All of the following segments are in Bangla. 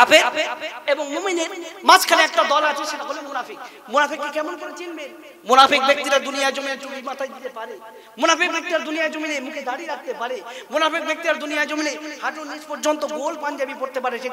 কাফের এবং মুমিনের মাঝখানে একটা দল আছে সেটা হলো মুনাফিক মুনাফিককে কেমন করে চিনবেন মুনাফিক ব্যক্তিরা দুনিয়া জমিনে চুরি মাথায় দিতে পারে মুনাফিক ব্যক্তিরা দুনিয়া জমিনে মুখে দাড়ি রাখতে পারে মুনাফিক ব্যক্তিরা দুনিয়া জমিনে হাঁটু নিচ পর্যন্ত গোল পাঞ্জাবি পড়তে পারে ঠিক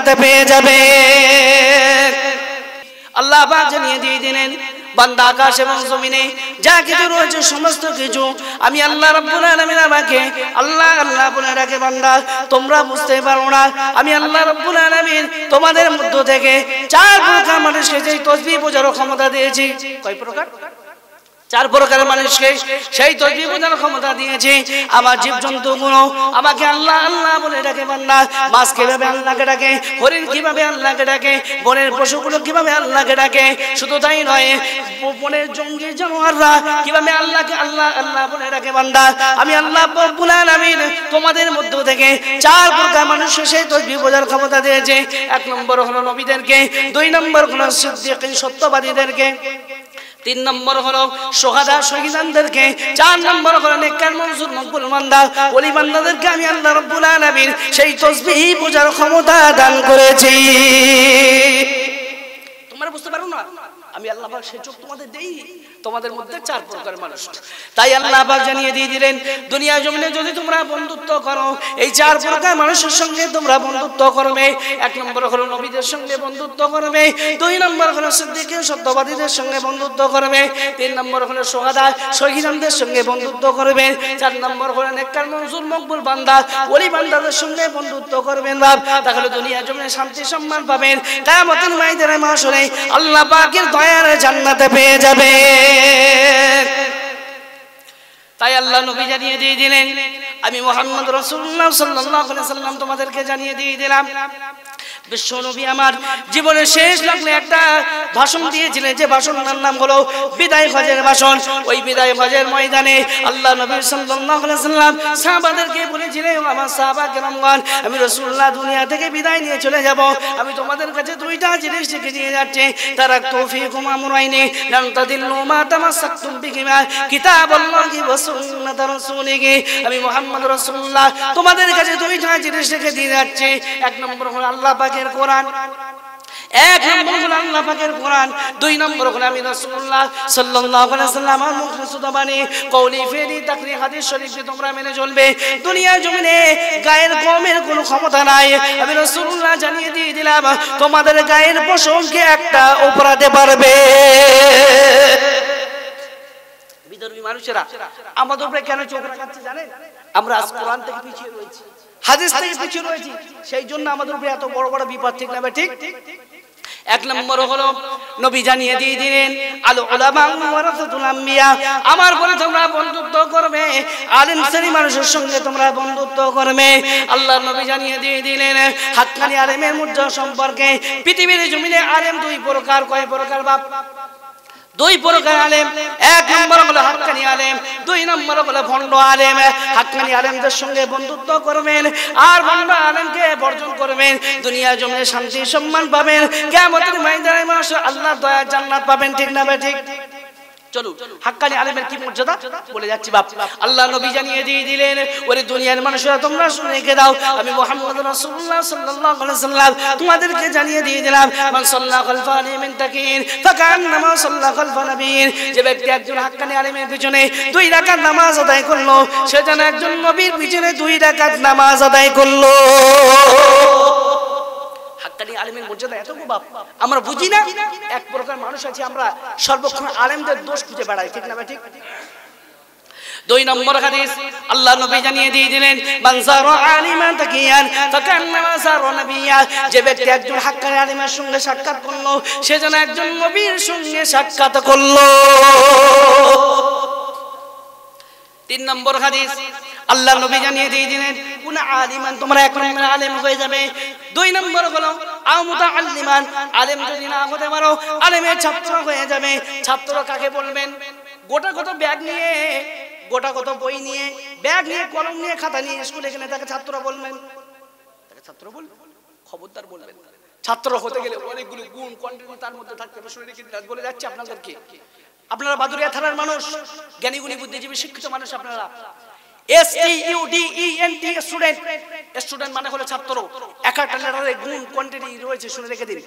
জান্নাতে পেয়ে যাবে আল্লাহ পাক জানিয়ে দিয়ে দিলেন বান্দা আকাশ এবং জমিনে যা কিছু রয়েছে সমস্ত কিছু আমি আল্লাহ রাব্বুল আলামিন আমাকে আল্লাহ আল্লাহ বলে রাখে বান্দা তোমরা বুঝতে পারো না আমি আল্লাহ রাব্বুল আলামিন তোমাদের মধ্য থেকে চার প্রকার মানুষকে যেই তসবিহ পূজার ক্ষমতা দিয়েছি কয় প্রকার চার প্রকারের মানুষকে সেই তৈরি বোঝার ক্ষমতা দিয়েছে আমার জীব জীবজন্তুগুলো আমাকে আল্লাহ আল্লাহ বলে ডাকে বান্না মাস কিভাবে আল্লাহকে ডাকে হরিণ কিভাবে আল্লাহকে ডাকে বনের পশুগুলো কিভাবে আল্লাহকে ডাকে শুধু তাই নয় বনের জঙ্গি জানোয়াররা কিভাবে আল্লাহকে আল্লাহ আল্লাহ বলে ডাকে বান্দা আমি আল্লাহ বলান আমি তোমাদের মধ্য থেকে চার প্রকার মানুষ সেই তৈরি বোঝার ক্ষমতা দিয়েছে এক নম্বর হলো নবীদেরকে দুই নম্বর হলো সত্যবাদীদেরকে তিন নম্বর হলো সোহাদা শহীদানদেরকে চার নম্বর হলো নেকর মনসুর মকবুল মান্দা ওলি মান্দাদেরকে আমি আল্লাহ রাব্বুল আলামিন সেই তসবিহ পূজার ক্ষমতা দান করেছি তোমরা বুঝতে পারো না আমি আল্লাহ সেই চোখ তোমাদের দেই তোমাদের মধ্যে চার প্রকার মানুষ তাই আল্লাহ পাক জানিয়ে দিয়ে দিলেন দুনিয়া জমিনে যদি তোমরা বন্ধুত্ব করো এই চার প্রকার মানুষের সঙ্গে তোমরা বন্ধুত্ব করবে এক নম্বর হলো নবীদের সঙ্গে বন্ধুত্ব করবে দুই নম্বর হলো সিদ্দিকে সত্যবাদীদের সঙ্গে বন্ধুত্ব করবে তিন নম্বর হলো সোহাদা শহীদানদের সঙ্গে বন্ধুত্ব করবে চার নম্বর হলো একটার মঞ্জুর মকবুল বান্দা ওলি বান্দাদের সঙ্গে বন্ধুত্ব করবেন বাপ তাহলে দুনিয়া জমিনে শান্তি সম্মান পাবেন কায়ামতের মাইদের মাস হলে আল্লাহ পাকের দয়ার জান্নাতে পেয়ে যাবে তাই আল্লাহ নবী জানিয়ে দিয়ে দিলেন আমি মোহাম্মদ রসুল্লাহ সাল্লাম তোমাদেরকে জানিয়ে দিয়ে দিলাম বিশ্বনবী আমার জীবনের শেষ লগ্নে একটা ভাষণ দিয়েছিলেন যে ভাষণটার নাম হলো বিদায় হজের ভাষণ ওই বিদায় হজের ময়দানে আল্লাহ নবী সাল্লাল্লাহু আলাইহি সাল্লাম সাহাবাদেরকে বলেছিলেন আমার সাহাবা কেরামগণ আমি রাসূলুল্লাহ দুনিয়া থেকে বিদায় নিয়ে চলে যাব আমি তোমাদের কাছে দুইটা জিনিস রেখে নিয়ে যাচ্ছি তারা তৌফিকুম আমরাইনি লান তাদিল্লু মা তামাসাকতুম বিহিমা কিতাবাল্লাহি ওয়া সুন্নাত রাসূলিহি আমি মুহাম্মদ রাসূলুল্লাহ তোমাদের কাছে দুইটা জিনিস রেখে দিয়ে যাচ্ছি এক নম্বর হলো আল্লাহ পাক পাকের কোরআন এক নম্বর হলো আল্লাহ পাকের কোরআন দুই নম্বর হলো আমি রাসূলুল্লাহ সাল্লাল্লাহু আলাইহি সাল্লাম আমার মুখস্থ বাণী কওলি ফেলি তাকরি হাদিস শরীফ যে তোমরা মেনে চলবে দুনিয়া জমিনে গায়ের কমের কোনো ক্ষমতা নাই আমি রাসূলুল্লাহ জানিয়ে দিয়ে দিলাম তোমাদের গায়ের প্রসঙ্গে একটা উপরাতে পারবে বিধর্মী মানুষেরা আমাদের উপরে কেন চোখ রাখাচ্ছে জানেন আমরা আজ কোরআন থেকে পিছিয়ে রয়েছি হাদিস থেকে পিছিয়ে রয়েছি সেই জন্য আমাদের উপরে এত বড় বড় বিপদ ঠিক ঠিক এক নম্বর হলো নবী জানিয়ে দিয়ে দিলেন আলো আমার বলে তোমরা বন্ধুত্ব করবে আলিম শ্রেণী মানুষের সঙ্গে তোমরা বন্ধুত্ব করবে আল্লাহ নবী জানিয়ে দিয়ে দিলেন হাতখানি আলেমের মূর্য সম্পর্কে পৃথিবীর জমিনে আলেম দুই প্রকার কয় প্রকার বাপ দুই প্রকার আলেম এক নম্বর হলো হাক্কানি আলেম দুই নম্বর হলো ভণ্ড আলেম হাক্কানি আলেমদের সঙ্গে বন্ধুত্ব করবেন আর ভণ্ড আলেমকে বর্জন করবেন দুনিয়া জমিনে শান্তি সম্মান পাবেন কেমন ময়দানে মানুষ আল্লাহ দয়া জান্নাত পাবেন ঠিক না ঠিক চলো হাক্কানি আলেমের কি বলে যাচ্ছি আল্লাহ নবী জানিয়ে দিয়ে দিলেন ওরে দুনিয়ার মানুষেরা তোমরা শুনে রেখে দাও আমি তোমাদেরকে জানিয়ে দিয়ে দিলাম একজন হাক্কানি আলেমের দুই নামাজ আদায় করলো সে যেন একজন নবীর পিছনে দুই নামাজ আদায় করলো আলেমের মর্যাদা এত গোবাপ আমরা বুঝি না এক প্রকার মানুষ আছে আমরা সর্বক্ষণ আলেমদের দোষ খুঁজে বেড়াই ঠিক না ঠিক দুই নম্বর হাদিস আল্লাহ নবী জানিয়ে দিয়ে দিলেন বানসার আলিমান তাকিয়ান ফাকান্নামা সারু নবিয়া যে ব্যক্তি একজন হাক্কানি আলিমের সঙ্গে সাক্ষাৎ করলো সে যেন একজন নবীর সঙ্গে সাক্ষাৎ করলো তিন নম্বর হাদিস আল্লাহ নবী জানিয়ে দিয়ে দিলেন কোন আলিমান তোমরা এক নম্বর আলেম হয়ে যাবে দুই নম্বর হলো আমুদা আলিমান আলেম যদি না হতে পারো আলেমের ছাত্র হয়ে যাবে ছাত্র কাকে বলবেন গোটা কত ব্যাগ নিয়ে গোটা কত বই নিয়ে ব্যাগ নিয়ে কলম নিয়ে খাতা নিয়ে স্কুলে গেলে তাকে ছাত্র বলবেন তাকে ছাত্র বলবেন খবরদার বলবেন ছাত্র হতে গেলে অনেকগুলি গুণ কন্টিনিউ তার মধ্যে থাকতে হবে শরীরে কিন্তু বলে যাচ্ছে আপনাদেরকে আপনারা বাদুরিয়া থানার মানুষ জ্ঞানীগুণী বুদ্ধিজীবী শিক্ষিত মানুষ আপনারা S D E N student student মানে হলো ছাত্র একটা লেটারের গুণ কোয়ান্টিটি রয়েছে শুনে রেখে দিন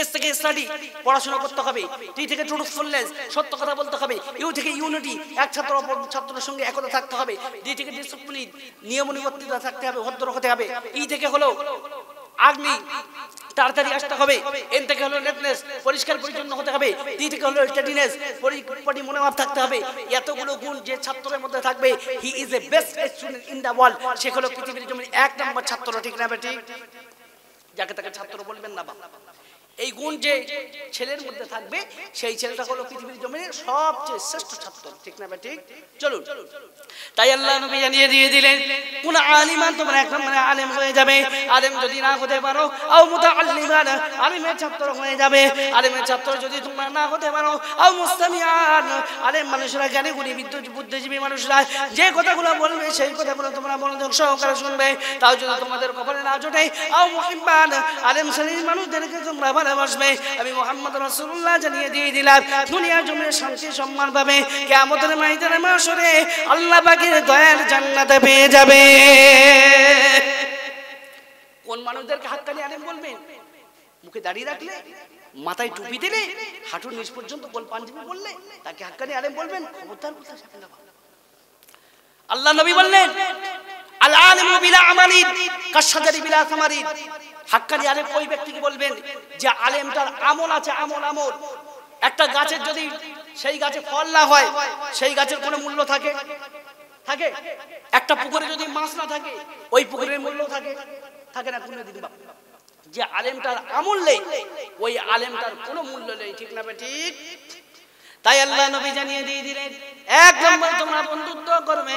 এস থেকে স্টাডি পড়াশোনা করতে হবে টি থেকে ট্রুথফুলনেস সত্য কথা বলতে হবে ইউ থেকে ইউনিটি এক ছাত্র অপর ছাত্রের সঙ্গে একতা থাকতে হবে ডি থেকে ডিসিপ্লিন নিয়ম নিবর্তিতা থাকতে হবে ভদ্র হতে হবে ই e থেকে হলো আগ্নি তাড়াতাড়ি আসতে হবে এন থেকে হলো নেটনেস পরিষ্কার পরিচ্ছন্ন হতে হবে টি থেকে হলো স্টাডিনেস পরিপাটি মনোভাব থাকতে হবে এতগুলো গুণ যে ছাত্রের মধ্যে থাকবে he is a best student in the world সে হলো পৃথিবীর জমির এক নম্বর ছাত্র ঠিক না বেটি যাকে তাকে ছাত্র বলবেন না বাবা এই গুণ যে ছেলের মধ্যে থাকবে সেই ছেলেটা হলো পৃথিবীর জমিনে সবচেয়ে শ্রেষ্ঠ ছাত্র ঠিক না ভাই ঠিক চলুন তাই আল্লাহ নবী জানিয়ে দিয়ে দিলেন কোন আলিমান তোমরা এখন মানে আলেম হয়ে যাবে আলেম যদি না হতে পারো আও মুতা আলিমান আলেমের ছাত্র হয়ে যাবে আলেমের ছাত্র যদি তোমরা না হতে পারো আও মুস্তামিয়ান আলেম মানুষরা জ্ঞানী গুণী বিদ্যুৎ বুদ্ধিজীবী মানুষরা যে কথাগুলো বলবে সেই কথাগুলো তোমরা মনোযোগ সহকারে শুনবে তাও যদি তোমাদের কপালে না জোটে আও মুহিব্বান আলেম শ্রেণীর মানুষদেরকে তোমরা পদে বসবে আমি মোহাম্মদ রসুল্লাহ জানিয়ে দিয়ে দিলাম দুনিয়া জমে শান্তি সম্মান পাবে কেমতের মাইদানে মাসরে আল্লাহ পাখির দয়ার জান্নাতে পেয়ে যাবে কোন মানুষদেরকে হাত হাততালি আনেন বলবেন মুখে দাঁড়িয়ে রাখলে মাথায় টুপি দিলে হাঁটুর নিচ পর্যন্ত গোল পাঞ্জাবি বললে তাকে হাক্কানি আলেম বলবেন খবরদার কোথায় আল্লাহ নবী বললেন আল আলিমু বিলা আমালিদ কাশাদারি বিলা সামারিদ হাক্কানি আলেম ওই ব্যক্তিকে বলবেন যে আলেমটার আমল আছে আমল আমল একটা গাছের যদি সেই গাছে ফল না হয় সেই গাছের কোনো মূল্য থাকে থাকে একটা পুকুরে যদি মাছ না থাকে ওই পুকুরের মূল্য থাকে থাকে না কোনো দিন যে আলেমটার আমল নেই ওই আলেমটার কোনো মূল্য নেই ঠিক না ঠিক তাই আল্লাহ নবী জানিয়ে দিয়ে দিলেন এক নম্বর তোমরা বন্ধুত্ব করবে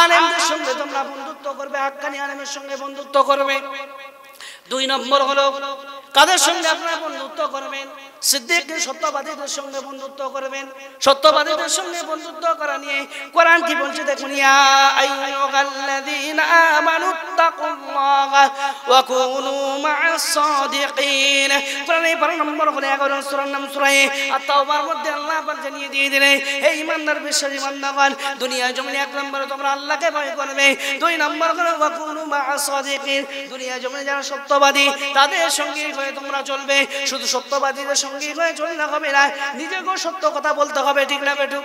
আলেমদের সঙ্গে তোমরা বন্ধুত্ব করবে হাক্কানি আলেমের সঙ্গে বন্ধুত্ব করবে দুই নম্বর হলো কাদের সঙ্গে আপনারা বন্ধুত্ব করবেন সিদ্দিক সত্যবাদীদের সঙ্গে বন্ধুত্ব করবেন সত্যবাদীদের সঙ্গে বন্ধুত্ব করা নিয়ে কোরআন কি বলছে দেখুন নম্বর নাম মধ্যে আল্লাহ জানিয়ে দিয়ে দুনিয়া এক নম্বরে তোমরা আল্লাহকে করবে দুই নম্বর কুনু দুনিয়া যারা সত্যবাদী তাদের সঙ্গে হয়ে তোমরা চলবে শুধু সত্যবাদীদের সঙ্গী হয়ে চললে হবে না নিজেকেও সত্য কথা বলতে হবে ঠিক না বেটুক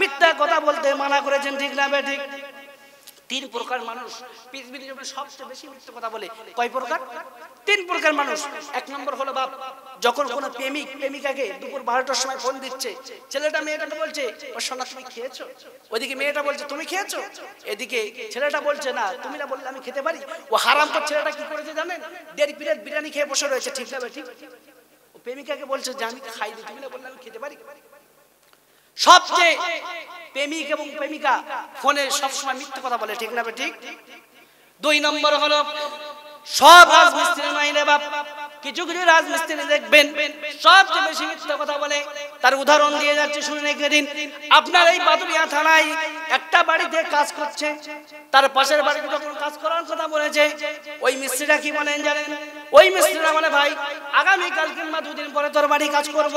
মিথ্যা কথা বলতে মানা করেছেন ঠিক না ঠিক তিন প্রকার মানুষ পৃথিবীর সবচেয়ে বেশি মিথ্যা কথা বলে কয় প্রকার তিন প্রকার মানুষ এক নম্বর হলো বাপ যখন কোন প্রেমিক প্রেমিকাকে দুপুর বারোটার সময় ফোন দিচ্ছে ছেলেটা মেয়েটাকে বলছে তুমি খেয়েছো ওইদিকে মেয়েটা বলছে তুমি খেয়েছো এদিকে ছেলেটা বলছে না তুমি না বললে আমি খেতে পারি ও হারাম তো ছেলেটা কি করেছে জানেন দেড় প্লেট বিরিয়ানি খেয়ে বসে রয়েছে ঠিক না ঠিক প্রেমিকাকে বলছে যে আমি খাই দিই তুমি না বললে আমি খেতে পারি সবচেয়ে প্রেমিক এবং প্রেমিকা ফোনে সবসময় মিথ্যে কথা বলে ঠিক না ঠিক দুই নম্বর হলো সব রাজমিস্ত্রি মাইনে বাপ কিছু কিছু রাজমিস্ত্রি দেখবেন সবচেয়ে বেশি মিথ্যা কথা বলে তার উদাহরণ দিয়ে যাচ্ছে শুনে রেখে দিন আপনার এই বাদুরিয়া থানায় একটা বাড়িতে কাজ করছে তার পাশের বাড়িতে যখন কাজ করার কথা বলেছে ওই মিস্ত্রিটা কি বলেন জানেন ওই মিস্ত্রিরা মানে ভাই আগামীকাল কিংবা দুদিন পরে তোর বাড়ি কাজ করব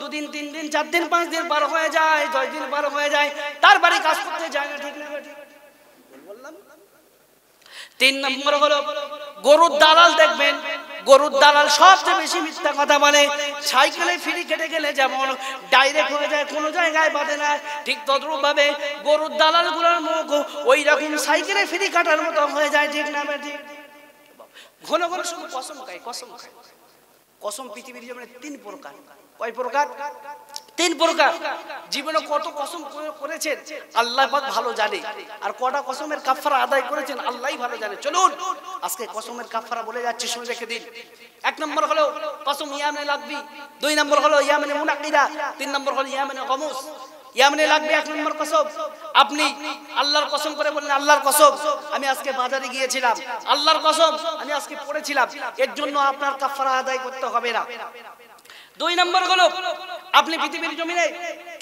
দুদিন তিন দিন চার দিন পাঁচ দিন পার হয়ে যায় দশ দিন পার হয়ে যায় তার বাড়ি কাজ করতে যায় না ঠিক না বললাম তিন নম্বর হলো গরুর দালাল দেখবেন গরুর দালাল সবচেয়ে বেশি মিথ্যা কথা বলে সাইকেলে ফিরি কেটে গেলে যেমন ডাইরেক্ট হয়ে যায় কোনো জায়গায় বাঁধে না ঠিক ভাবে গরুর দালালগুলোর মুখ ওই রকম সাইকেলে ফিরি কাটার মতো হয়ে যায় ঠিক না ঠিক ঘন ঘন শুধু কসম খায় কসম খায় কসম পৃথিবীর জীবনে তিন প্রকার কয় প্রকার তিন প্রকার জীবনে কত কসম করেছেন আল্লাহ ভালো জানে আর কটা কসমের কাফারা আদায় করেছেন আল্লাহ ভালো জানে চলুন আজকে কসমের কাফারা বলে যাচ্ছি শুনে রেখে দিন এক নম্বর হলো কসম ইয়ামে লাগবি দুই নম্বর হলো ইয়ামে মুনাকিদা তিন নম্বর হলো ইয়ামে কমস ইয়ামনে লাগবে এক নম্বর কসব আপনি আল্লাহর কসম করে বললেন আল্লাহর কসব আমি আজকে বাজারে গিয়েছিলাম আল্লাহর কসম আমি আজকে পড়েছিলাম এর জন্য আপনার কাফারা আদায় করতে হবে না দুই নম্বর হলো আপনি পৃথিবীর জমিনে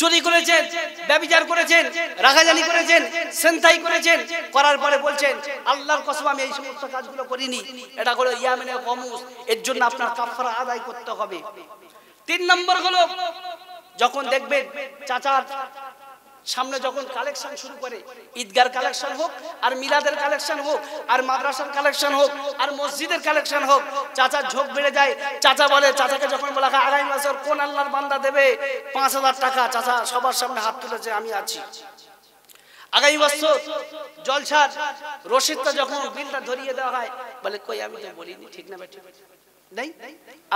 চুরি করেছেন ব্যবিচার করেছেন রাগাজানি করেছেন সেন্থাই করেছেন করার পরে বলছেন আল্লাহর কসম আমি এই সমস্ত কাজগুলো করিনি এটা হলো ইয়ামিনে কমুস এর জন্য আপনার কাফারা আদায় করতে হবে তিন নম্বর হলো যখন দেখবে চাচার সামনে যখন কালেকশন শুরু করে ঈদগার কালেকশন হোক আর মিলাদের কালেকশন হোক আর মাদ্রাসার কালেকশন হোক আর মসজিদের কালেকশন হোক চাচা ঝোঁক বেড়ে যায় চাচা বলে চাচাকে যখন বলা হয় আগামী বছর কোন আল্লাহর বান্দা দেবে পাঁচ হাজার টাকা চাচা সবার সামনে হাত তুলেছে আমি আছি আগামী বছর জলসার রশিদটা যখন বিলটা ধরিয়ে দেওয়া হয় বলে কই আমি তো বলিনি ঠিক না ঠিক নেই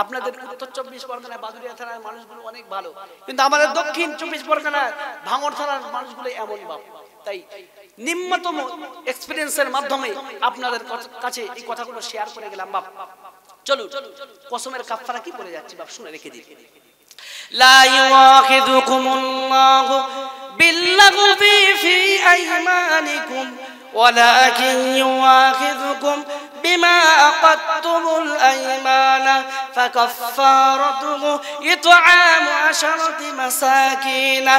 আপনাদের উত্তর চব্বিশ পরগনায় বাদুরিয়া থানার মানুষগুলো অনেক ভালো কিন্তু আমাদের দক্ষিণ চব্বিশ পরগনার ভাঙর থানার মানুষগুলো এমন বাপ তাই নিম্নতম এক্সপিরিয়েন্সের মাধ্যমে আপনাদের কাছে এই কথাগুলো শেয়ার করে গেলাম বাপ চলো কসমের কাফারা কি করে যাচ্ছে বাপ শুনে রেখে দিই লা ইউআখিযুকুমুল্লাহু বিল্লাগুবি ফি আইমানিকুম ولكن يواخذكم بما أقدتم الأيمان فكفارته إطعام عشرة مساكين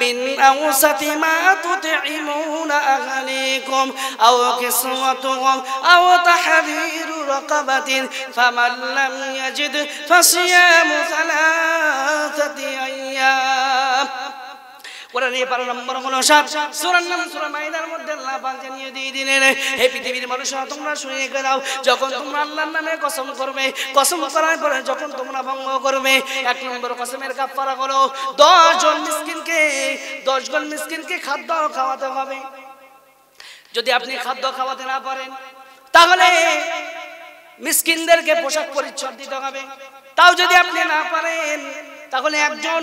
من أوسط ما تطعمون أهليكم أو كسوتهم أو تحرير رقبة فمن لم يجد فصيام ثلاثة أيام মধ্যে পৃথিবীর মানুষরা তোমরা শুনে যখন তোমরা কসম করবে যখন তোমরা ভঙ্গ করবে এক নম্বর কসমের খাদ্য খাওয়াতে হবে যদি আপনি খাদ্য খাওয়াতে না পারেন তাহলে মিসকিনদেরকে পোশাক পরিচ্ছদ দিতে হবে তাও যদি আপনি না পারেন তাহলে একজন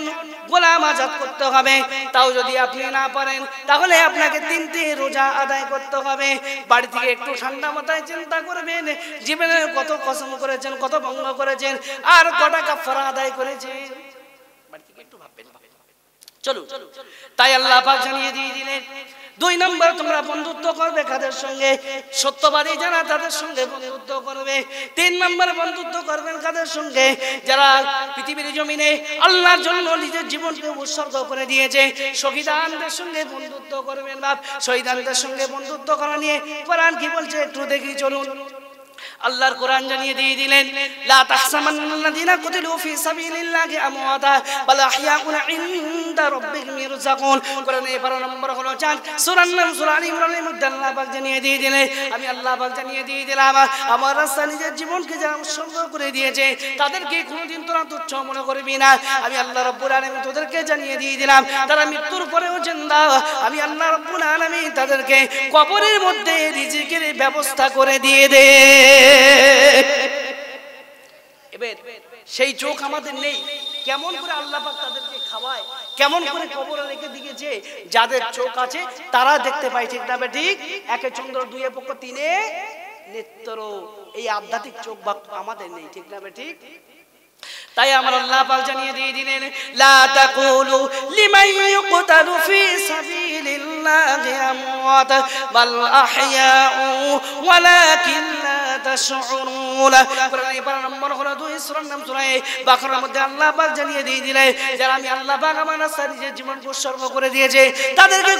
গোলাম আজাদ করতে হবে তাও যদি আপনি না পারেন তাহলে আপনাকে তিনটি রোজা আদায় করতে হবে বাড়ি থেকে একটু ঠান্ডা মাথায় চিন্তা করবেন জীবনে কত কসম করেছেন কত ভঙ্গ করেছেন আর কটা কাপড় আদায় করেছেন বাড়ি থেকে একটু চলো তাই আল্লাহ জানিয়ে দিয়ে দিলেন দুই নম্বর তোমরা বন্ধুত্ব করবে কাদের সঙ্গে সত্যবাদী যারা তাদের সঙ্গে বন্ধুত্ব করবে তিন নম্বর বন্ধুত্ব করবেন কাদের সঙ্গে যারা পৃথিবীর জমিনে আল্লাহর জন্য নিজের জীবনকে উৎসর্গ করে দিয়েছে শহীদানদের সঙ্গে বন্ধুত্ব করবেন বাপ শহীদানদের সঙ্গে বন্ধুত্ব করা নিয়ে কোরআন কি বলছে একটু দেখি চলুন আল্লাহর কোরআন জানিয়ে দিয়ে দিলেন লা তাহসামান্নাল্লাযিনা কুতিলু ফি সাবিলিল্লাহি আমওয়াতা বাল আহইয়াউন ইনদা রাব্বিহিম ইরযাকুন কোরআনে 12 নম্বর হলো চার সূরা নাম সূরা আলী ইমরানের মধ্যে আল্লাহ পাক জানিয়ে দিয়ে দিলে আমি আল্লাহ পাক জানিয়ে দিয়ে দিলাম আমার রাস্তা নিজের জীবনকে যারা উৎসর্গ করে দিয়েছে তাদেরকে কোনোদিন তোরা তুচ্ছ মনে করবি না আমি আল্লাহ রব্বুল আলামিন তোদেরকে জানিয়ে দিয়ে দিলাম তারা মৃত্যুর পরেও জিন্দা আমি আল্লাহ রব্বুল আলামিন তাদেরকে কবরের মধ্যে রিজিকের ব্যবস্থা করে দিয়ে দেয় সেই চোখ আমাদের নেই কেমন করে আল্লাহ তাদেরকে খাওয়ায় কেমন করে কবর রেখে দিয়েছে যাদের চোখ আছে তারা দেখতে পাই ঠিক না ঠিক একে চন্দ্র দুয়ে পক্ষ তিনে নেত্র এই আধ্যাত্মিক চোখ বা আমাদের নেই ঠিক না ঠিক তাই আমার আল্লাহ পাক জানিয়ে দিয়ে দিলেন লা তাকুলু লিমাই ইউকতালু ফি সাবিলিল্লাহি আমওয়াত বাল আহয়াউ ওয়ালাকিন লা তাশউরুন নম্বর হলো নাম সূরা মধ্যে আল্লাহ পাক জানিয়ে দিয়ে দিলেন যারা আমি আল্লাহ পাক আমার জীবন উৎসর্গ করে দিয়েছে তাদেরকে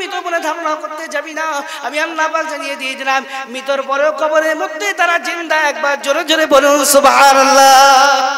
মৃত বলে ধারণা করতে যাবি না আমি আল্লাহ পাক জানিয়ে দিয়ে দিলাম মৃতর পরেও কবরের মধ্যে তারা জিন্দা একবার জোরে জোরে বলুন সুবহানাল্লাহ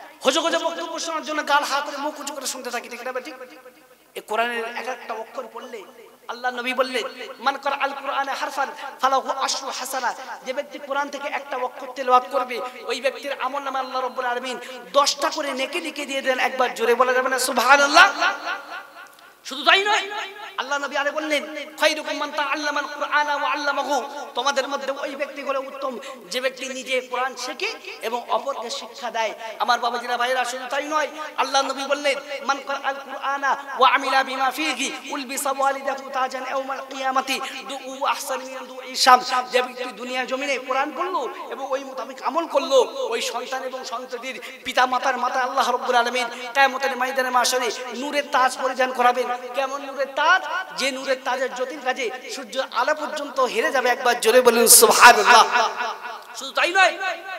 হজগজ বক্তব্য শোনার জন্য গাল হা করে মুখ উঁচু করে শুনতে থাকি ঠিক না ঠিক এই কোরআনের এক একটা অক্ষর পড়লে আল্লাহ নবী বললে মান করা আল কোরআনে হারফান ফালাহু আশরু হাসানা যে ব্যক্তি কোরআন থেকে একটা অক্ষর তেলাওয়াত করবে ওই ব্যক্তির আমল নামে আল্লাহ রব্বুল আলামিন দশটা করে নেকে লিখে দিয়ে দেন একবার জোরে বলা যাবে না সুবহানাল্লাহ শুধু তাই নয় আল্লাহ নবী আরে বললেন খায়রুকুম মান তাআল্লামাল কুরআন ওয়া আল্লামাহু তোমাদের মধ্যে ওই ব্যক্তি হলো উত্তম যে ব্যক্তি নিজে কুরআন শেখে এবং অপরকে শিক্ষা দেয় আমার বাবাজিরা ভাইরা শুধু তাই নয় আল্লাহ নবী বললেন মান করাআল কুরআনা ওয়া আমিলা বিমা ফিহি উলবিসা ওয়ালিদাহু তাজান ইয়াউমাল কিয়ামাতি দুউ আহসান মিন দুই শামস যে ব্যক্তি দুনিয়া জমিনে কুরআন পড়লো এবং ওই মোতাবেক আমল করলো ওই সন্তান এবং সন্ততির পিতা মাতার মাতা আল্লাহ রাব্বুল আলামিন কিয়ামতের ময়দানে মাশরে নূরের তাজ পরিধান করাবেন কেমন নূরের তাজ যে নূরের তাজের জ্যোতির কাজে সূর্য আলো পর্যন্ত হেরে যাবে একবার জোরে বলুন সুবহানাল্লাহ শুধু তাই নয়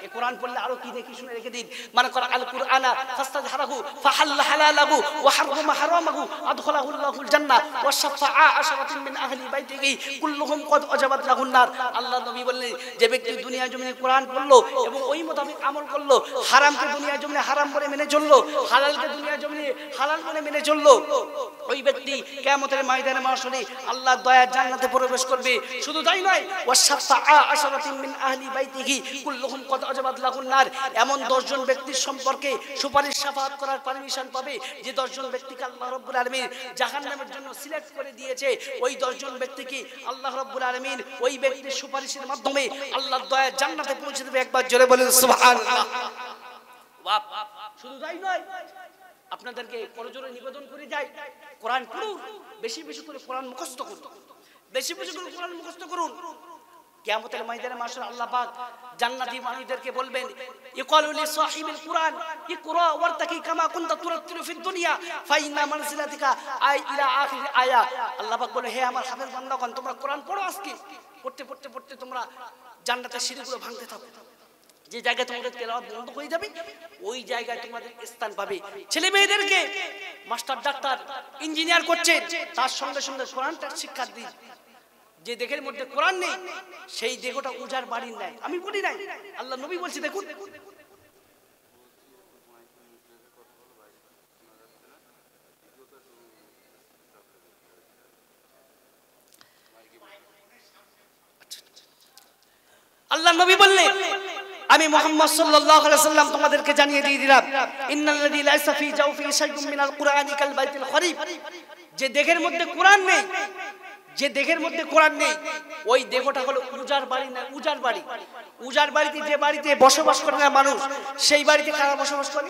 এ কোরআন পড়লে আরো কি দেখি শুনে রেখে দিন মানে করা আল কুরআনা ফাস্তাদ হারাহু ফাহাল্লা হালালাহু ওয়া হাররামা হারামাহু আল্লাহুল জান্নাহ ওয়া শাফাআ আশরাতিন মিন আহলি বাইতিহি কুল্লুহুম কদ আজাবাত লাহুন নার আল্লাহ নবী বললেন যে ব্যক্তি দুনিয়া জমিনে কোরআন পড়লো এবং ওই মোতাবেক আমল করলো হারামকে দুনিয়া জমিনে হারাম বলে মেনে চললো হালালকে দুনিয়া জমিনে হালাল বলে মেনে চললো ওই ব্যক্তি কিয়ামতের ময়দানে মাসরে আল্লাহ দয়ার জান্নাতে প্রবেশ করবে শুধু তাই নয় ওয়া শাফাআ আশরাতিন মিন আহলি বাইতিহি সঙ্গী কুল্লুহুম কত আজাবাদ লাগুন নার এমন দশজন ব্যক্তির সম্পর্কে সুপারিশ সাফাত করার পারমিশন পাবে যে দশজন ব্যক্তিকে আল্লাহ রব্বুল আলমীর জাহান্নামের জন্য সিলেক্ট করে দিয়েছে ওই দশজন ব্যক্তিকে আল্লাহ রব্বুল আলমীর ওই ব্যক্তির সুপারিশের মাধ্যমে আল্লাহর দয়া জান্নাতে পৌঁছে দেবে একবার জোরে বলেন সুবহানাল্লাহ বাপ শুধু তাই নয় আপনাদেরকে পরজোরে নিবেদন করে যাই কোরআন পড়ুন বেশি বেশি করে কোরআন মুখস্থ করুন বেশি বেশি করে কোরআন মুখস্থ করুন কিয়ামতের ময়দানে মাশাআল্লাহ আল্লাহ পাক জান্নাতি মানুষদেরকে বলবেন ইকালু লি সাহিবিল কুরআন ইকরা কামা কুনতা তুরাত্তিলু ফিদ দুনিয়া আই ইলা আখির আয়া আল্লাহ পাক বলে হে আমার হাফেজ বান্দাগণ তোমরা পড়ো আজকে পড়তে পড়তে পড়তে তোমরা জান্নাতের সিঁড়িগুলো ভাঙতে থাকো যে জায়গায় তোমাদের তেলাওয়াত বন্ধ হয়ে যাবে ওই জায়গায় তোমাদের স্থান পাবে ছেলে মেয়েদেরকে মাস্টার ডাক্তার ইঞ্জিনিয়ার করছে তার সঙ্গে সঙ্গে কোরআনটার শিক্ষা দিন যে দেহের মধ্যে কোরআন নেই সেই দেহটা উজার বাড়ির নাই আমি বলি নাই আল্লাহ নবী বলছি দেখুন আল্লাহ নবী বললেন আমি মুহাম্মদ সাল্লাল্লাহু আলাইহি সাল্লাম তোমাদেরকে জানিয়ে দিয়ে দিলাম ইন্নাল্লাযী লাইসা ফি জাওফি শাইউম মিনাল কুরআনি কাল বাইতুল খরিব যে দেহের মধ্যে কোরআন নেই যে দেহের মধ্যে কোরআন নেই ওই দেহটা হলো উজার বাড়ি না উজার বাড়ি উজার বাড়িতে যে বাড়িতে বসবাস করে না মানুষ সেই বাড়িতে কারা বসবাস করে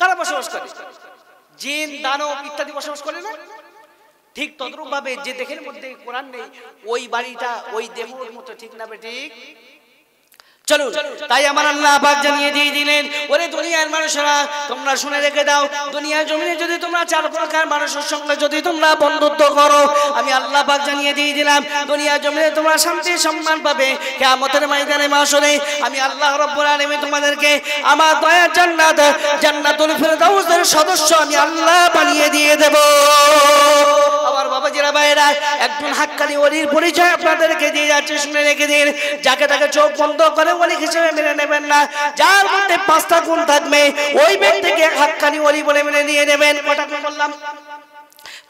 কারা বসবাস করে জিন দানব ইত্যাদি বসবাস করে না ঠিক ভাবে যে দেহের মধ্যে কোরআন নেই ওই বাড়িটা ওই দেহের মতো ঠিক না বে ঠিক চলুন তাই আমার আল্লাহ পাক জানিয়ে দিয়ে দিলেন ওরে দুনিয়ার মানুষেরা তোমরা শুনে রেখে দাও দুনিয়ার জমিনে যদি তোমরা চার প্রকার মানুষের সঙ্গে যদি তোমরা বন্ধুত্ব করো আমি আল্লাহ পাক জানিয়ে দিয়ে দিলাম দুনিয়ার জমিনে তোমরা শান্তি সম্মান পাবে কিয়ামতের ময়দানে মাসরে আমি আল্লাহ রব্বুল আলামিন তোমাদেরকে আমার দয়া জান্নাত জান্নাতুল ফেরদাউসের সদস্য আমি আল্লাহ বানিয়ে দিয়ে দেব ভাইরা একজন হাক্কানি ওলির পরিচয় আপনাদেরকে দিয়ে যাচ্ছে শুনে রেখে দিন যাকে তাকে চোখ বন্ধ করে মালিক হিসেবে মেনে নেবেন না যার মধ্যে পাঁচটা গুণ থাকবে ওই ব্যক্তিকে হাক্কানি অলি বলে মেনে নিয়ে নেবেন কথা বললাম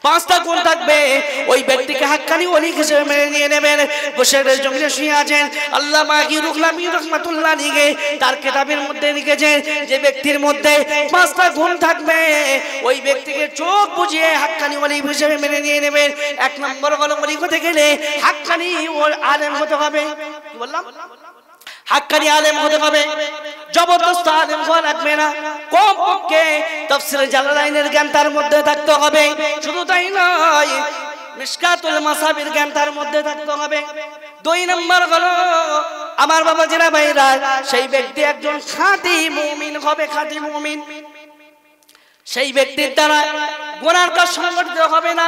পাঁচটা গুণ থাকবে ওই ব্যক্তিকে হাক্কানি অলিক হিসেবে মেনে নিয়ে নেবেন গোসের জমিনে শুয়ে আছেন আল্লাহ মাগিরুকলামী রহমাতুল্লাহ নিগে তার কেতাবের মধ্যে লিখেছেন যে ব্যক্তির মধ্যে পাঁচটা গুণ থাকবে ওই ব্যক্তিকে চোখ বুঝিয়ে হাক্কানি অলিক হিসেবে মেনে নিয়ে নেবেন এক নম্বর গলম অলিক হতে গেলে হাক্কানি ওর আলেম হতে হবে বললাম হাক্কানি আলেম হতে হবে জবরদস্ত আলেম হওয়া লাগবে না কম পক্ষে তফসিল জালালাইনের জ্ঞান তার মধ্যে থাকতে হবে শুধু তাই নয় মিসকাতুল মাসাবির জ্ঞান তার মধ্যে থাকতে হবে দুই নম্বর হলো আমার বাবা জেনা ভাইরা সেই ব্যক্তি একজন খাঁটি মুমিন হবে খাঁটি মুমিন সেই ব্যক্তির দ্বারা গোনার কাজ সংগঠিত হবে না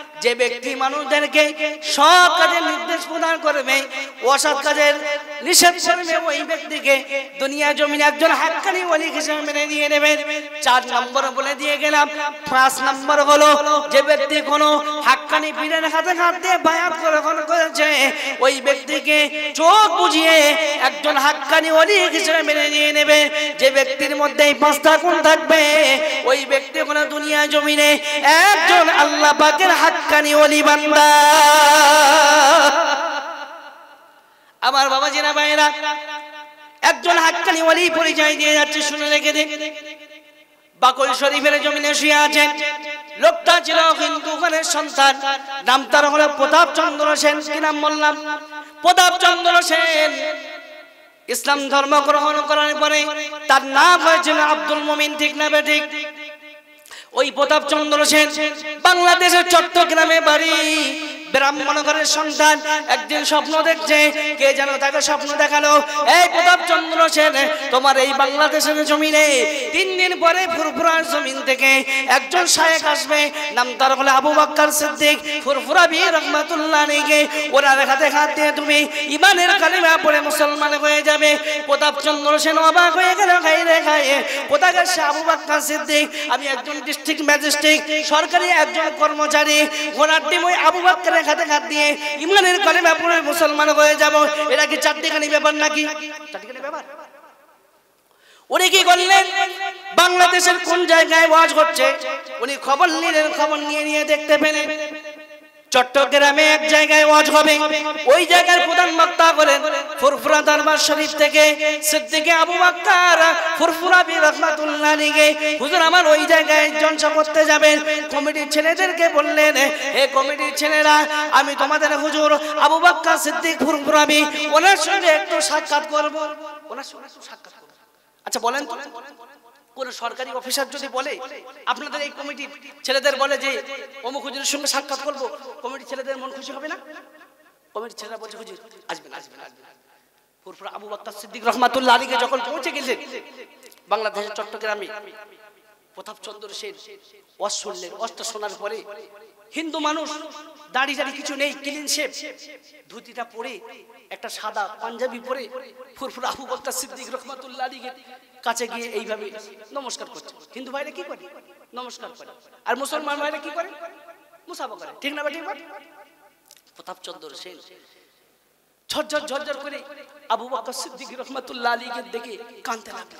যে ব্যক্তি মানুষদেরকে সব কাজের নির্দেশ প্রদান করবে অসৎ কাজের নিষেধ করবে ওই ব্যক্তিকে দুনিয়া জমিন একজন হাক্কানি ওলি হিসেবে মেনে নিয়ে নেবেন চার নম্বর বলে দিয়ে গেলাম পাঁচ নম্বর হলো যে ব্যক্তি কোনো হাক্কানি পীরের হাতে হাত দিয়ে বায়াত গ্রহণ করেছে ওই ব্যক্তিকে চোখ বুঝিয়ে একজন হাক্কানি ওলি হিসেবে মেনে নিয়ে নেবে যে ব্যক্তির মধ্যে এই পাঁচটা গুণ থাকবে ওই ব্যক্তি কোনো দুনিয়া জমিনে একজন আল্লাহ পাকের হাক্কানি ওলি বান্দা আমার বাবা জেনা ভাইরা একজন হাক্কানি ওয়ালি পরিচয় দিয়ে যাচ্ছে শুনে রেখে দে বাকল শরীফের জমিনে শুয়ে আছেন লোকটা ছিল হিন্দু ঘরের সন্তান নাম তার হলো প্রতাপ চন্দ্র সেন কি নাম বললাম প্রতাপ চন্দ্র সেন ইসলাম ধর্ম গ্রহণ করার পরে তার নাম হয়েছিল আব্দুল মমিন ঠিক না ঠিক ওই প্রতাপ চন্দ্র সেন বাংলাদেশের চট্টগ্রামে বাড়ি ব্রাহ্মণগরের সন্তান একদিন স্বপ্ন দেখছে কে যেন তাকে স্বপ্ন দেখালো এই প্রতাপ চন্দ্র সেন তোমার এই বাংলাদেশের জমিনে তিন দিন পরে ফুরফুরার জমিন থেকে একজন শায়েক আসবে নাম তার হলে আবু বাক্কার সিদ্দিক ফুরফুরা বি রহমাতুল্লাহ নেগে ওরা দেখাতে হাত দিয়ে তুমি ইমানের কালিমা পড়ে মুসলমান হয়ে যাবে প্রতাপ চন্দ্র সেন অবাক হয়ে গেল খাই রে খাই প্রতাপ আবু বাক্কার সিদ্দিক আমি একজন ডিস্ট্রিক্ট ম্যাজিস্ট্রেট সরকারি একজন কর্মচারী ঘোড়ার ডিম ওই আবু বাক্কারে খাতে খাত দিয়ে ইমানের কলে ব্যাপারে মুসলমান হয়ে যাব এটা কি চারটিখানি ব্যাপার নাকি ব্যাপার উনি কি করলেন বাংলাদেশের কোন জায়গায় ওয়াজ করছে উনি খবর নিলেন খবর নিয়ে নিয়ে দেখতে পেলেন চট্টগ্রামে এক জায়গায় ওয়াজ হবে ওই জায়গার প্রধান বক্তা বলেন ফুরফুরা দরবার শরীফ থেকে সিদ্দিকে আবু বক্তার ফুরফুরা বি রহমাতুল্লাহ লিগে হুজুর আমার ওই জায়গায় জলসা করতে যাবেন কমিটির ছেলেদেরকে বললেন হে কমিটির ছেলেরা আমি তোমাদের হুজুর আবু বক্কা সিদ্দিক ফুরফুরা বি ওনার সঙ্গে একটু সাক্ষাৎ করব ওনার সঙ্গে একটু সাক্ষাৎ করব আচ্ছা বলেন তো কোনো সরকারি অফিসার যদি বলে আপনাদের এই কমিটি ছেলেদের বলে যে অমুক হুজুরের সঙ্গে সাক্ষাৎ করবো কমিটি ছেলেদের মন খুশি হবে না কমিটি ছেলেরা বলছে হুজুর আসবেন আসবেন পুরপুর আবু বাক্তার সিদ্দিক রহমাতুল্লাহ আলীকে যখন পৌঁছে গেলেন বাংলাদেশের চট্টগ্রামে প্রতাপচন্দ্র সেন অস অস্ত্র শোনার পরে হিন্দু মানুষ দাড়ি দাড়ি কিছু নেই ক্লিন শেপ ধুতিটা পরে একটা সাদা পাঞ্জাবি পরে ফুরফুর আবু বক্তার সিদ্দিক রহমাতুল্লাহ আলীকে কাছে গিয়ে এইভাবে নমস্কার করছে হিন্দু ভাইরা কি করে নমস্কার করে আর মুসলমান ভাইরা কি করে মুসাফা করে ঠিক না ঠিক চন্দ্র সেন ঝরঝর ঝরঝর করে আবু বক্কর সিদ্দিক রহমাতুল্লাহ আলীকে দেখে কানতে লাগলো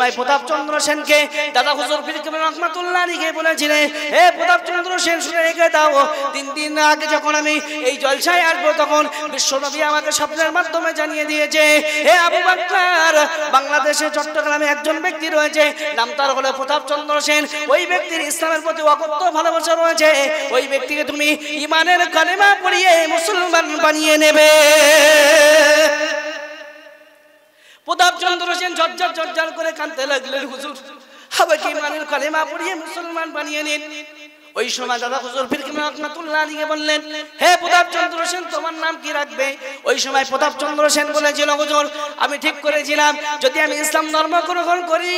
সময় প্রতাপ চন্দ্র সেনকে দাদা হুজুর রহমাতুল্লাহ লিখে বলেছিলেন হে প্রতাপ চন্দ্র সেন শুনে রেখে দাও তিন দিন আগে যখন আমি এই জলসায় আসবো তখন বিশ্বনবী আমাকে স্বপ্নের মাধ্যমে জানিয়ে দিয়েছে হে আবু বাক্তার বাংলাদেশে চট্টগ্রামে একজন ব্যক্তি রয়েছে নাম তার হলো প্রতাপ চন্দ্র সেন ওই ব্যক্তির ইসলামের প্রতি অকত্য ভালোবাসা রয়েছে ওই ব্যক্তিকে তুমি ইমানের কালেমা পড়িয়ে মুসলমান বানিয়ে নেবে প্রতাপচন্দ্র সেন ঝরঝর ঝরঝর করে কানতে লাগলেন হুজুর হবে কি মানুষ কালেমা পড়িয়ে মুসলমান বানিয়ে নিন ওই সময় দাদা হুজুর পীর রহমাতুল্লাহ বললেন হে প্রতাপ চন্দ্র সেন তোমার নাম কি রাখবে ওই সময় প্রতাপ চন্দ্র সেন বলেছিল হুজুর আমি ঠিক করেছিলাম যদি আমি ইসলাম ধর্ম গ্রহণ করি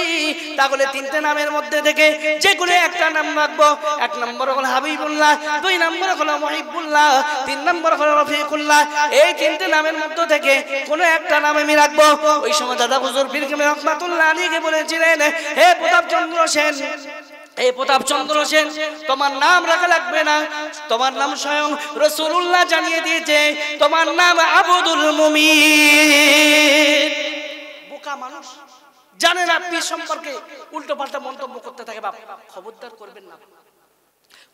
তাহলে তিনটে নামের মধ্যে থেকে যে কোনো একটা নাম রাখবো এক নম্বর হলো হাবিবুল্লাহ দুই নম্বর হলো মহিবুল্লাহ তিন নম্বর হলো রফিকুল্লাহ এই তিনটে নামের মধ্যে থেকে কোনো একটা নাম আমি রাখবো ওই সময় দাদা হুজুর পীর রহমাতুল্লাহ আলীকে বলেছিলেন হে প্রতাপ চন্দ্র সেন এই প্রতাপচন্দ্র সেন তোমার নাম রাখা লাগবে না তোমার নাম স্বয়ং রসুল্লাহ জানিয়ে দিয়েছে তোমার নাম আবুদুল মুমি বোকা মানুষ জানে না সম্পর্কে উল্টো পাল্টা মন্তব্য করতে থাকে বাপ খবরদার করবেন না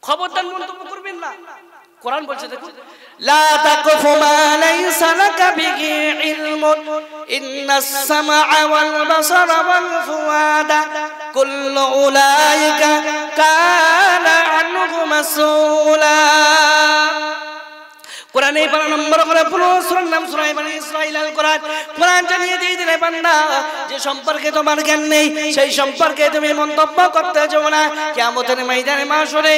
খবরদার মন্তব্য করবেন না কোরআন বলছে দেখুন লা তাকফু মা লাইসা লাকা বিহি ইলমুন ইন্নাস সামআ ওয়াল বাসারা ওয়াল ফুয়াদা কুল্লু উলাইকা কানা আনহু মাসউলা কোরআনে পারা নম্বর করে পুরো সূরার নাম সূরা বনি ইসরাইল আল কোরআন কোরআন জানিয়ে দিয়ে দিলে বান্দা যে সম্পর্কে তোমার জ্ঞান নেই সেই সম্পর্কে তুমি মন্তব্য করতে যাব না কিয়ামতের ময়দানে মাশরে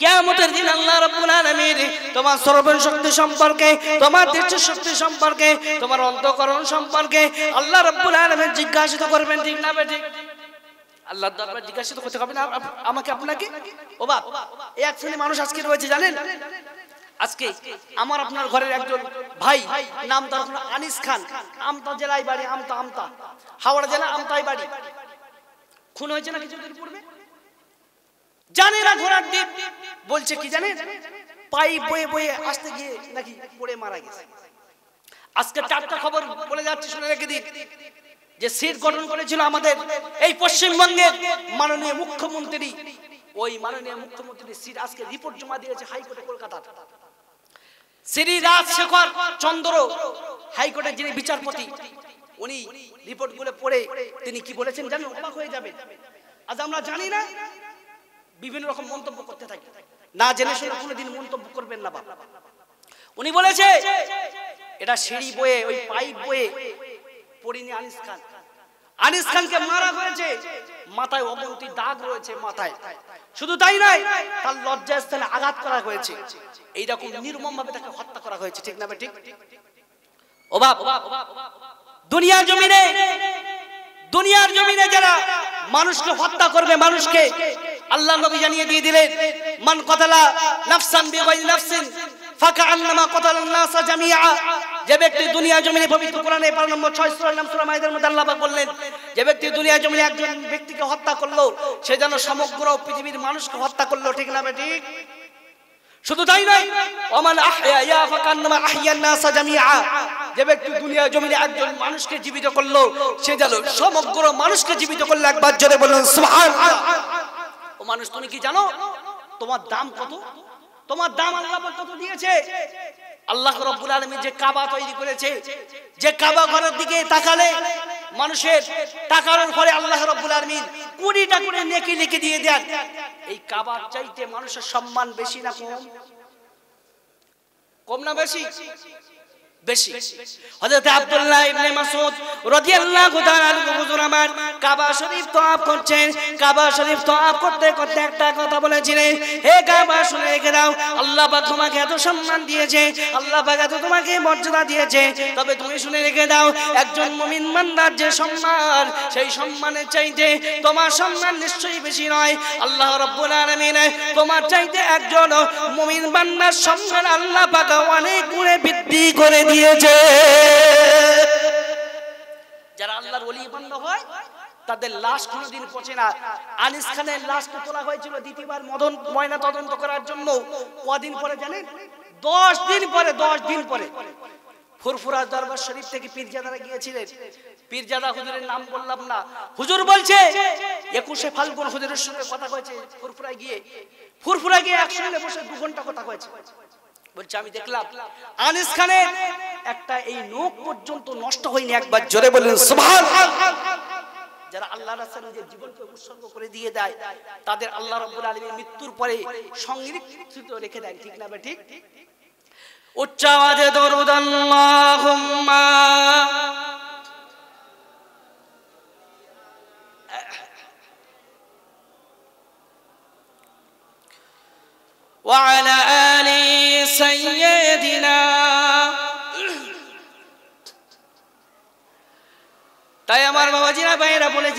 কিয়ামতের দিন আল্লাহ রাব্বুল আলামিন তোমার সর্বন শক্তি সম্পর্কে তোমার দৃষ্টি শক্তি সম্পর্কে তোমার অন্তকরণ সম্পর্কে আল্লাহ রাব্বুল আলামিন জিজ্ঞাসিত করবেন ঠিক না বে ঠিক আল্লাহর দরবার জিজ্ঞাসিত করতে হবে না আমাকে আপনাকে ও বাপ এই এক শ্রেণীর মানুষ আজকে রয়েছে জানেন আজকে আমার আপনার ঘরের একজন ভাই নাম তার আনিস খান আমতা জেলায় বাড়ি আমতা আমতা হাওড়া জেলা আমতায় বাড়ি খুন হয়েছে না কিছুদিন পূর্বে জানে না ঘোড়ার দিন বলছে কি জানে পাই বয়ে বয়ে আসতে গিয়ে নাকি পড়ে মারা গেছে আজকে টাটকা খবর বলে যাচ্ছে শুনে রেখে দিন যে সিট গঠন করেছিল আমাদের এই পশ্চিমবঙ্গের মাননীয় মুখ্যমন্ত্রী ওই মাননীয় মুখ্যমন্ত্রী সিট আজকে রিপোর্ট জমা দিয়েছে হাইকোর্টে কলকাতা শ্রী রাজশেখর চন্দ্র হাইকোর্টের যিনি বিচারপতি উনি রিপোর্ট গুলো পড়ে তিনি কি বলেছেন জানেন অবাক হয়ে যাবে আজ আমরা জানি না বিভিন্ন রকম মন্তব্য করতে থাকি না জেনে শুনে কোনোদিন মন্তব্য করবেন না বাবা উনি বলেছে এটা সিঁড়ি বয়ে ওই পাইপ বয়ে পড়িনি আনিস খান আনিস খানকে মারা হয়েছে মাথায় অবন্তি দাগ রয়েছে মাথায় শুধু তাই নয় তার লজ্জাস্থলে আঘাত করা হয়েছে এইরকম নির্মম ভাবে তাকে হত্যা করা হয়েছে ঠিক না ঠিক অভাব দুনিয়ার জমিনে দুনিয়ার জমিনে যারা মানুষকে হত্যা করবে মানুষকে আল্লাহ নবী জানিয়ে দিয়ে দিলেন মান কতলা নাফসান বিগাইরি নাফসিন ফাকাআন্নামা কতালান নাস জামিআ যে ব্যক্তি দুনিয়া জমিনে পবিত্র কোরআনে পার নম্বর 6 সূরা নাম সূরা মাইদার মধ্যে আল্লাহ পাক বললেন যে ব্যক্তি দুনিয়া জমিনে একজন ব্যক্তিকে হত্যা করলো সে যেন সমগ্র পৃথিবীর মানুষকে হত্যা করলো ঠিক না ঠিক শুধু তাই নয় অমান যে ব্যক্তি দুনিয়া জমিনে একজন মানুষকে জীবিত করলো সে যেন সমগ্র মানুষকে জীবিত করলো একবার জোরে বললেন ও মানুষ তুমি কি জানো তোমার দাম কত তোমার দাম আল্লাহ কত দিয়েছে আল্লাহ রব্বুল আলমী যে কাবা তৈরি করেছে যে কাবা ঘরের দিকে তাকালে মানুষের টাকার ফলে আল্লাহ রব্বুল আলমিন কুড়িটা করে নেকি লিখে দিয়ে দেন এই কাবার চাইতে মানুষের সম্মান বেশি না কম কম না বেশি বেশি হযরত আব্দুল্লাহ ইবনে মাসউদ রাদিয়াল্লাহু তাআলা হুজুর আমার কাবা শরীফ তওয়াব করছেন কাবা শরীফ তওয়াব করতে করতে একটা কথা বলেছিলেন হে কাবা শুনে রেখে দাও আল্লাহ পাক তোমাকে এত সম্মান দিয়েছে আল্লাহ পাক এত তোমাকে মর্যাদা দিয়েছে তবে তুমি শুনে রেখে দাও একজন মুমিন মান্দার যে সম্মান সেই সম্মানের চাইতে তোমার সম্মান নিশ্চয়ই বেশি নয় আল্লাহ রব্বুল আলামিন তোমার চাইতে একজন মুমিন বান্দার সম্মান আল্লাহ পাক অনেক গুণে বৃদ্ধি করে দিয়েছে যারা আল্লাহর ওলি হয় তাদের লাশ পচে না আনিস খানের তোলা হয়েছিল দ্বিতীয়বার মদন ময়না তদন্ত করার জন্য কদিন পরে জানেন দশ দিন পরে দশ দিন পরে ফুরফুরা দরবার শরীফ থেকে পীরজাদারা গিয়েছিলেন পীরজাদা হুজুরের নাম বললাম না হুজুর বলছে একুশে ফাল্গুন হুজুরের সঙ্গে কথা হয়েছে ফুরফুরা গিয়ে ফুরফুরা গিয়ে একসঙ্গে বসে দু ঘন্টা কথা হয়েছে বলছে আমি দেখলাম আনিস খানের একটা এই নখ পর্যন্ত নষ্ট হয়নি একবার জোরে বললেন সুবহান যারা আল্লাহর রাস্তায় নিজের জীবনকে উৎসর্গ করে দিয়ে দেয় তাদের আল্লাহ রাব্বুল আলামিন মৃত্যুর পরে সংরক্ষিত রেখে দেন ঠিক না বা ঠিক উচ্চ আওয়াজে দরুদ আল্লাহুম্মা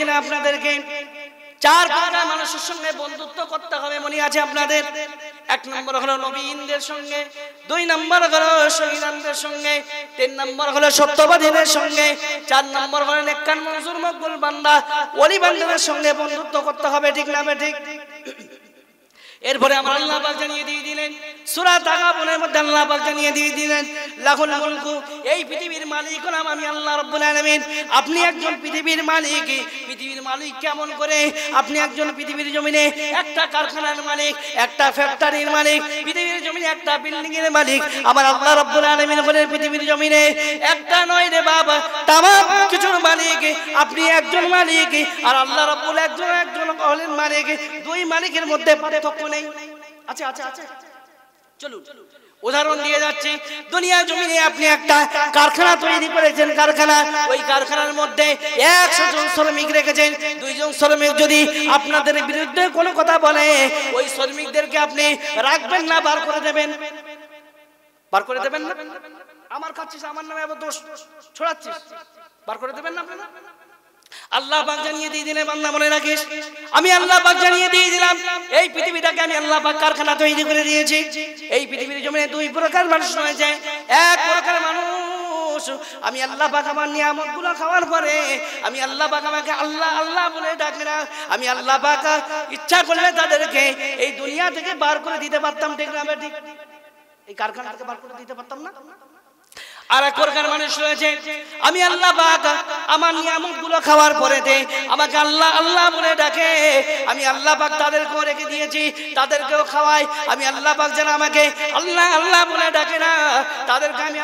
কিনা আপনাদেরকে চার কথা মানুষের সঙ্গে বন্ধুত্ব করতে হবে মনে আছে আপনাদের এক নম্বর হলো নবীনদের সঙ্গে দুই নম্বর হলো শহীদানদের সঙ্গে তিন নম্বর হলো সত্যবাদীদের সঙ্গে চার নম্বর হলো নেককান মনসুর মকবুল বান্দা অলি বান্দাদের সঙ্গে বন্ধুত্ব করতে হবে ঠিক না ঠিক এরপরে আমার আল্লাহ জানিয়ে দিয়ে দিলেন সুরা তাগা বনের মধ্যে আল্লাহ পাক জানিয়ে দিয়ে দিলেন লাখুল মুলকু এই পৃথিবীর মালিক হলাম আমি আল্লাহ রব্বুল আলামিন আপনি একজন পৃথিবীর মালিক পৃথিবীর মালিক কেমন করে আপনি একজন পৃথিবীর জমিনে একটা কারখানার মালিক একটা ফ্যাক্টরির মালিক পৃথিবীর জমিনে একটা বিল্ডিং এর মালিক আমার আল্লাহ রব্বুল আলামিন বলেন পৃথিবীর জমিনে একটা নয় রে বাবা তামাম কিছুর মালিক আপনি একজন মালিক আর আল্লাহ রব্বুল একজন একজন হলেন মালিক দুই মালিকের মধ্যে পার্থক্য নেই আচ্ছা আচ্ছা আচ্ছা উদাহরণ দিয়ে যাচ্ছি দুনিয়া জমিনে আপনি একটা কারখানা তৈরি করেছেন কারখানা ওই কারখানার মধ্যে একশো জন শ্রমিক রেখেছেন দুইজন শ্রমিক যদি আপনাদের বিরুদ্ধে কোনো কথা বলে ওই শ্রমিকদেরকে আপনি রাখবেন না বার করে দেবেন বার করে দেবেন না আমার খাচ্ছিস আমার নামে দোষ ছড়াচ্ছিস বার করে দেবেন না আপনারা আল্লাহ পাক জানিয়ে দিয়ে দিলেন বান্দা বলে রাখিস আমি আল্লাহ পাক জানিয়ে দিয়ে দিলাম এই পৃথিবীটাকে আমি আল্লাহ পাক কারখানা তৈরি করে দিয়েছি এই পৃথিবীর জমিনে দুই প্রকার মানুষ যায় এক প্রকার মানুষ আমি আল্লাহ পাক আমার নিয়ামতগুলো খাওয়ার পরে আমি আল্লাহ পাক আমাকে আল্লাহ আল্লাহ বলে ডাকে না আমি আল্লাহ পাক ইচ্ছা করলে তাদেরকে এই দুনিয়া থেকে বার করে দিতে পারতাম ঠিক এই কারখানা থেকে বার করে দিতে পারতাম না আর এক প্রকার মানুষ রয়েছে আমি আল্লাহ বাক আমার নিয়ামত গুলো খাওয়ার পরেতে আমাকে আল্লাহ আল্লাহ বলে ডাকে আমি আল্লাহ পাক তাদেরকেও রেখে দিয়েছি তাদেরকেও খাওয়াই আমি আল্লাহ পাক যারা আমাকে আল্লাহ আল্লাহ বলে ডাকে না তাদেরকে আমি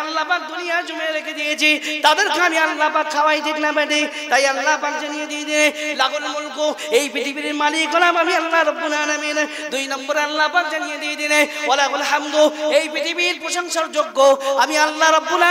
দুনিয়া জমে রেখে দিয়েছি তাদেরকে আমি আল্লাহ পাক খাওয়াই ঠিক না বেদি তাই আল্লাহ পাক জানিয়ে দিয়ে দিয়ে লাগল মুলক এই পৃথিবীর মালিক হলাম আমি আল্লাহ রব্বুল আলামিন দুই নম্বর আল্লাহ পাক জানিয়ে দিয়ে দিনে ওলাকুল হামদু এই পৃথিবীর প্রশংসার যোগ্য আমি আল্লাহ রব্বুল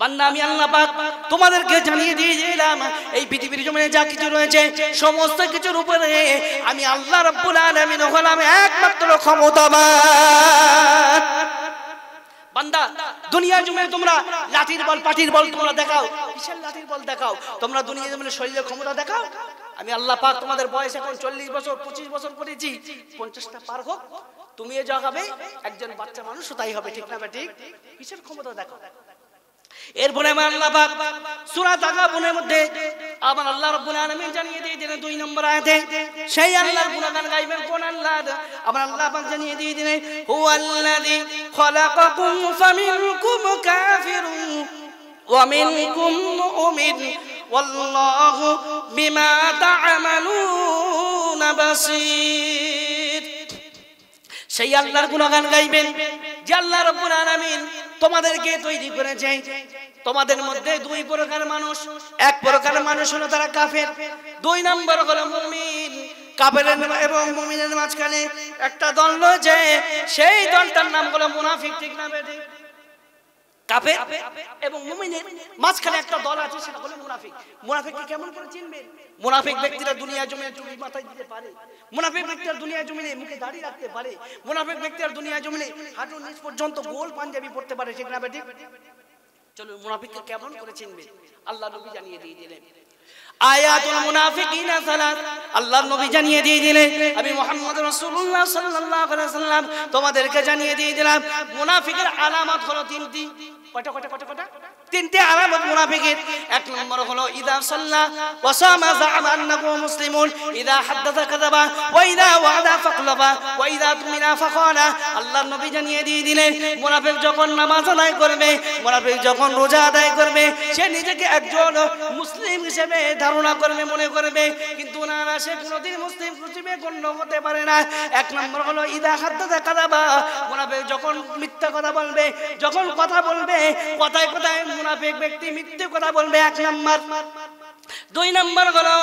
বান্দা আমি পাক তোমাদেরকে জানিয়ে দিয়েছিলাম এই পৃথিবীর জমিনে যা কিছু রয়েছে সমস্ত কিছুর উপরে আমি আল্লাহ রাব্বুল আলামিন হলাম একমাত্র ক্ষমতাবান বান্দা দুনিয়ার জমিনে তোমরা লাঠির বল পাটির বল তোমরা দেখাও বিশাল লাঠির বল দেখাও তোমরা দুনিয়ার জমিনে শরীরের ক্ষমতা দেখাও আমি আল্লাহ পাক তোমাদের বয়স এখন চল্লিশ বছর পঁচিশ বছর করেছি পঞ্চাশটা পার হোক তুমিও যা হবে একজন বাচ্চা মানুষ তাই হবে ঠিক না ঠিক কিসের ক্ষমতা দেখো দেখো এরপরে আমার আল্লাহ পাক সূরা তাগাবুনের মধ্যে আমার আল্লাহ রাব্বুল আলামিন জানিয়ে দিয়ে দিলেন দুই নম্বর আয়াতে সেই আল্লাহর গুণগান গাইবেন কোন আল্লাহ আমার আল্লাহ পাক জানিয়ে দিয়ে দিলেন হুয়াল্লাযী খলাকাকুম ফামিনকুম কাফিরুন ওয়া মিনকুম মুমিন ওয়াল্লাহু বিমা তা'মালুনা বাসীর সেই আল্লাহর গুণগান গাইবেন যে আল্লাহ রাব্বুল আলামিন তোমাদেরকে তৈরি করেছে তোমাদের মধ্যে দুই প্রকার মানুষ এক প্রকার মানুষ হলো তারা কাফের দুই নম্বর হলো মুমিন এবং মাঝখানে একটা দল রয়েছে সেই দলটার নাম হলো মুনাফিক ঠিক না বেঠিক কাফের এবং মুমিনের মাঝখানে একটা দল আছে সেটা হলো মুনাফিক মুনাফিককে কেমন করে চিনবেন মুনাফিক ব্যক্তিরা দুনিয়া জমিনে টুপি মাথায় দিতে পারে মুনাফিক ব্যক্তিরা দুনিয়া জমিনে মুখে দাড়ি রাখতে পারে মুনাফিক ব্যক্তিরা দুনিয়া জমিনে হাঁটু নিচ পর্যন্ত গোল পাঞ্জাবি পড়তে পারে ঠিক না বেটি চলো মুনাফিককে কেমন করে চিনবেন আল্লাহ নবী জানিয়ে দিয়ে দিলেন আয়াতুল মুনাফিকিনা সালাত আল্লাহর নবী জানিয়ে দিয়ে দিলেন আমি মুহাম্মদ রাসূলুল্লাহ সাল্লাল্লাহু আলাইহি ওয়াসাল্লাম তোমাদেরকে জানিয়ে দিয়ে দিলাম মুনাফিকের আলামত হলো তিনটি 快点，快点，快点，快点！তিনটে আলামত মুনাফিকের এক নম্বর হলো ইদা সাল্লা সামা জাআমা আন্নাহু মুসলিমুন ইদা হাদাসা কাযাবা ওয়া ইদা ওয়াদা ফাকলাবা ওয়া ইদা তুমিনা ফাখানা আল্লাহর নবী জানিয়ে দিয়ে দিলেন মুনাফিক যখন নামাজ আদায় করবে মুনাফিক যখন রোজা আদায় করবে সে নিজেকে একজন মুসলিম হিসেবে ধারণা করবে মনে করবে কিন্তু না না সে কোনোদিন মুসলিম হিসেবে গণ্য হতে পারে না এক নম্বর হলো ইদা হাদাসা কাযাবা মুনাফিক যখন মিথ্যা কথা বলবে যখন কথা বলবে কথায় কথায় মুনাফেক ব্যক্তি মিথ্যে কথা বলবে এক নাম্বার দুই নম্বর হলো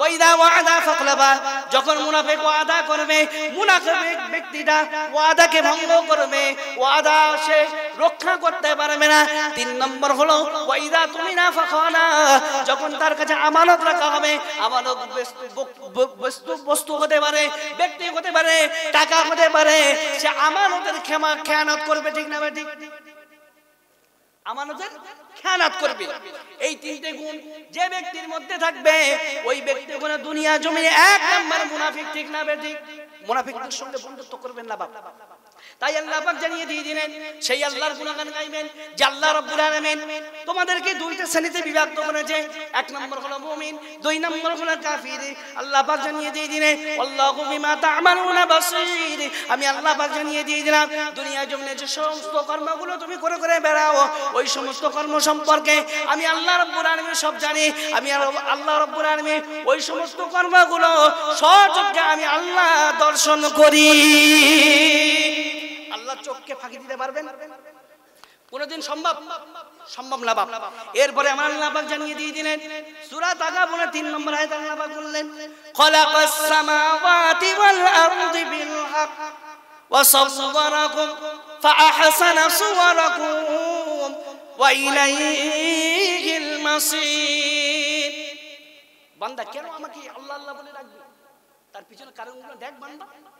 ওয়াইদা ওয়াদা ফাকলাবা যখন মুনাফিক ওয়াদা করবে মুনাফেক ব্যক্তিটা ওয়াদাকে ভঙ্গ করবে ওয়াদা সে রক্ষা করতে পারবে না তিন নম্বর হলো ওয়াইদা তুমি না ফাখানা যখন তার কাছে আমানত রাখা হবে আমানত বস্তু বস্তু হতে পারে ব্যক্তি হতে পারে টাকা হতে পারে সে আমানতের ক্ষমা খেয়ানত করবে ঠিক না ঠিক করবে এই যে ব্যক্তির মধ্যে থাকবে ওই ব্যক্তি দুনিয়া এক মুনাফিক ঠিক না মুনাফিকদের সঙ্গে বন্ধুত্ব করবেন না বাবা তাই আল্লাহ পাক জানিয়ে দিয়ে দিলেন সেই আল্লাহর গুণগান গাইবেন যে আল্লাহ রব্বুল আলামিন তোমাদেরকে দুইটা শ্রেণীতে বিভক্ত করেছে এক নম্বর হলো মুমিন দুই নম্বর হলো কাফির আল্লাহ পাক জানিয়ে দিয়ে দিলেন আল্লাহু বিমা তা'মালুনা বাসীর আমি আল্লাহ পাক জানিয়ে দিয়ে দিলাম দুনিয়া জমিনে যে সমস্ত কর্মগুলো তুমি করে করে বেড়াও ওই সমস্ত কর্ম সম্পর্কে আমি আল্লাহ রব্বুল আলামিন সব জানি আমি আল্লাহ রব্বুল আলামিন ওই সমস্ত কর্মগুলো সচক্ষে আমি আল্লাহ দর্শন করি আল্লাহ চোখকে ফাঁকি দিতে পারবেন কোনদিন সম্ভব সম্ভব না বাপ এরপরে আমার আল্লাহ জানিয়ে দিয়ে দিলেন সুরা তাগা বলে তিন নম্বর আয়াত আল্লাহ পাক বললেন খলাকাস সামাওয়াতি ওয়াল আরদি বিল হক ওয়া সাবসাবারাকুম ফা আহসানা সুওয়ারাকুম ওয়া ইলাইহিল المصير বান্দা কেন আমাকে আল্লাহ আল্লাহ বলে রাখবে তার পিছনে কারণগুলো দেখ বান্দা